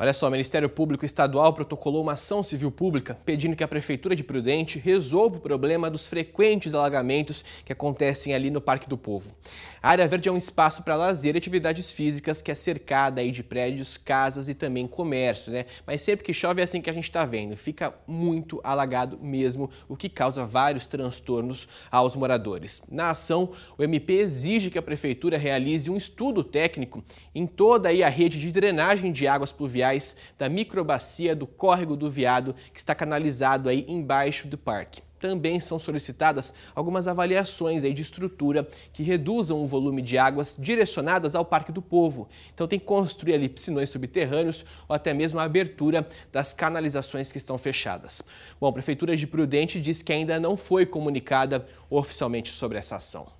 Olha só, o Ministério Público Estadual protocolou uma ação civil pública pedindo que a Prefeitura de Prudente resolva o problema dos frequentes alagamentos que acontecem ali no Parque do Povo. A área verde é um espaço para lazer e atividades físicas que é cercada aí de prédios, casas e também comércio, né? Mas sempre que chove é assim que a gente está vendo, fica muito alagado mesmo, o que causa vários transtornos aos moradores. Na ação, o MP exige que a Prefeitura realize um estudo técnico em toda aí a rede de drenagem de águas pluviais da microbacia do córrego do Viado, que está canalizado aí embaixo do parque. Também são solicitadas algumas avaliações aí de estrutura que reduzam o volume de águas direcionadas ao Parque do Povo. Então tem que construir ali piscinões subterrâneos ou até mesmo a abertura das canalizações que estão fechadas. Bom, a Prefeitura de Prudente diz que ainda não foi comunicada oficialmente sobre essa ação.